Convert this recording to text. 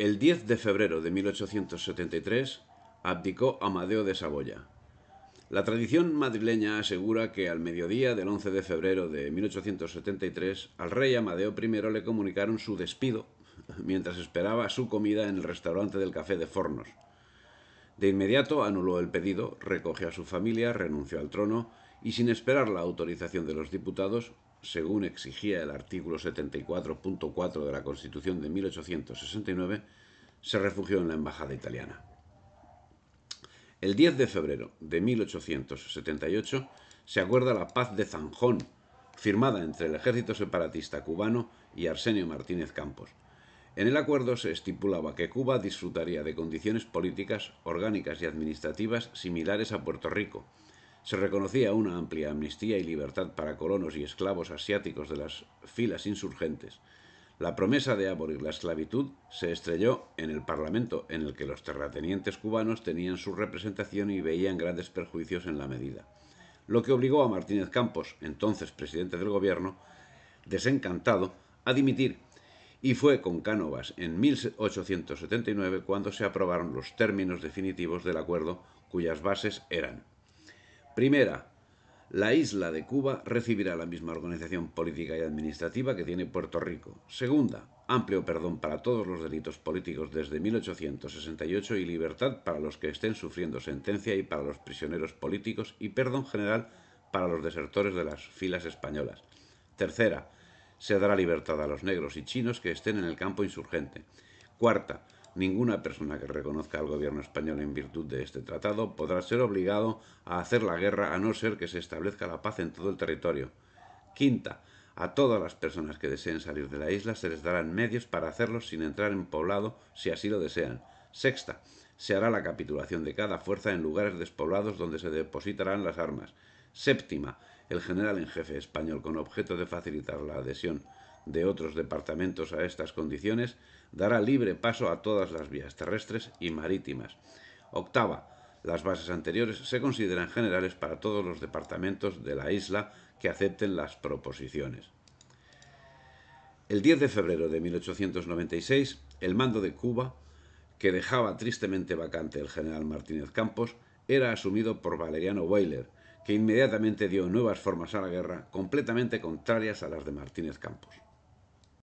El 10 de febrero de 1873 abdicó Amadeo de Saboya. La tradición madrileña asegura que al mediodía del 11 de febrero de 1873 al rey Amadeo I le comunicaron su despido mientras esperaba su comida en el restaurante del Café de Fornos. De inmediato anuló el pedido, recogió a su familia, renunció al trono y sin esperar la autorización de los diputados según exigía el artículo 74.4 de la Constitución de 1869, se refugió en la Embajada italiana. El 10 de febrero de 1878 se acuerda la paz de Zanjón, firmada entre el ejército separatista cubano y Arsenio Martínez Campos. En el acuerdo se estipulaba que Cuba disfrutaría de condiciones políticas, orgánicas y administrativas similares a Puerto Rico, se reconocía una amplia amnistía y libertad para colonos y esclavos asiáticos de las filas insurgentes. La promesa de abolir la esclavitud se estrelló en el Parlamento, en el que los terratenientes cubanos tenían su representación y veían grandes perjuicios en la medida, lo que obligó a Martínez Campos, entonces presidente del gobierno, desencantado, a dimitir, y fue con Cánovas en 1879 cuando se aprobaron los términos definitivos del acuerdo cuyas bases eran Primera, la isla de Cuba recibirá la misma organización política y administrativa que tiene Puerto Rico. Segunda, amplio perdón para todos los delitos políticos desde 1868 y libertad para los que estén sufriendo sentencia y para los prisioneros políticos y perdón general para los desertores de las filas españolas. Tercera, se dará libertad a los negros y chinos que estén en el campo insurgente. Cuarta, ninguna persona que reconozca al gobierno español en virtud de este tratado podrá ser obligado a hacer la guerra a no ser que se establezca la paz en todo el territorio. Quinta, a todas las personas que deseen salir de la isla se les darán medios para hacerlo sin entrar en poblado si así lo desean. Sexta, se hará la capitulación de cada fuerza en lugares despoblados donde se depositarán las armas. Séptima, el general en jefe español, con objeto de facilitar la adhesión de otros departamentos a estas condiciones dará libre paso a todas las vías terrestres y marítimas. Octava. Las bases anteriores se consideran generales para todos los departamentos de la isla que acepten las proposiciones. El 10 de febrero de 1896, el mando de Cuba, que dejaba tristemente vacante el general Martínez Campos, era asumido por Valeriano Weyler, que inmediatamente dio nuevas formas a la guerra completamente contrarias a las de Martínez Campos.